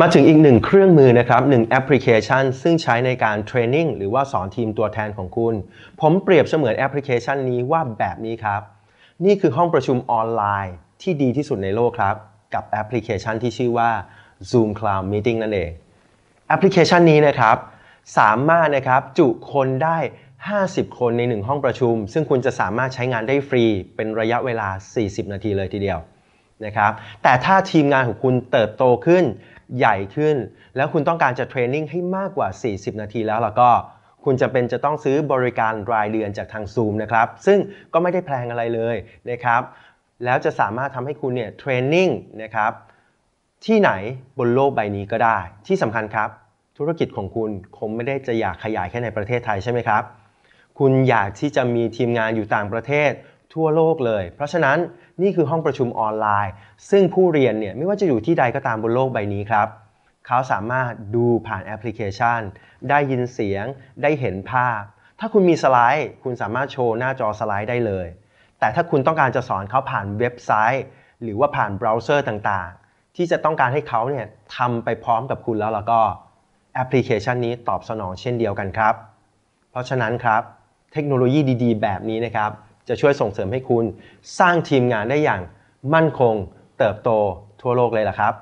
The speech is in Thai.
มาถึงอีกหนึ่งเครื่องมือนะครับหนึ่งแอปพลิเคชันซึ่งใช้ในการเทรนนิ่งหรือว่าสอนทีมตัวแทนของคุณ ผมเปรียบเสมือนแอปพลิเคชันนี้ว่าแบบนี้ครับ นี่คือห้องประชุมออนไลน์ ที่ดีที่สุดในโลกครับ กับแอปพลิเคชันที่ชื่อว่า Zoom Cloud Meeting นั่นเองแอปพลิเคชันนี้นะครับ สามารถนะครับจุคนได้ 50 คนใน1ห้องประชุม ซึ่งคุณจะสามารถใช้งานได้ฟรีเป็นระยะเวลา 40 นาทีเลยทีเดียวนะครับแต่ถ้าทีมงานของคุณเติบโตขึ้นใหญ่ขึ้นแล้วคุณต้องการจะเทรนนิ่งให้มากกว่า 40 นาทีแล้วแล้วก็ คุณจะเป็นจะต้องซื้อบริการรายเดือนจากทาง Zoom นะครับ ซึ่งก็ไม่ได้แพงอะไรเลยนะครับ แล้วจะสามารถทำให้คุณเนี่ยเทรนนิ่งนะครับ ที่ไหนบนโลกใบนี้ก็ได้ ที่สำคัญครับธุรกิจของคุณ คงไม่ได้จะอยากขยายแค่ในประเทศไทยใช่ไหมครับ คุณอยากที่จะมีทีมงานอยู่ต่างประเทศทั่วโลกเลย เพราะฉะนั้นนี่คือห้องประชุมออนไลน์ ซึ่งผู้เรียนเนี่ยไม่ว่าจะอยู่ที่ใดก็ตามบนโลกใบนี้ครับ เขาสามารถดูผ่านแอปพลิเคชัน ได้ยินเสียง ได้เห็นภาพ ถ้าคุณมีสไลด์ คุณสามารถโชว์หน้าจอสไลด์ได้เลย แต่ถ้าคุณต้องการจะสอนเขาผ่านเว็บไซต์ หรือว่าผ่านเบราว์เซอร์ต่างๆ ที่จะต้องการให้เขาเนี่ยทำไปพร้อมกับคุณแล้วแล้วก็แอปพลิเคชันนี้ตอบสนองเช่นเดียวกันครับ เพราะฉะนั้นครับ เทคโนโลยีดี ๆ แบบนี้นะครับจะช่วยส่งเสริมให้คุณสร้างทีมงานได้อย่าง มั่นคงเติบโตทั่วโลกเลยล่ะครับ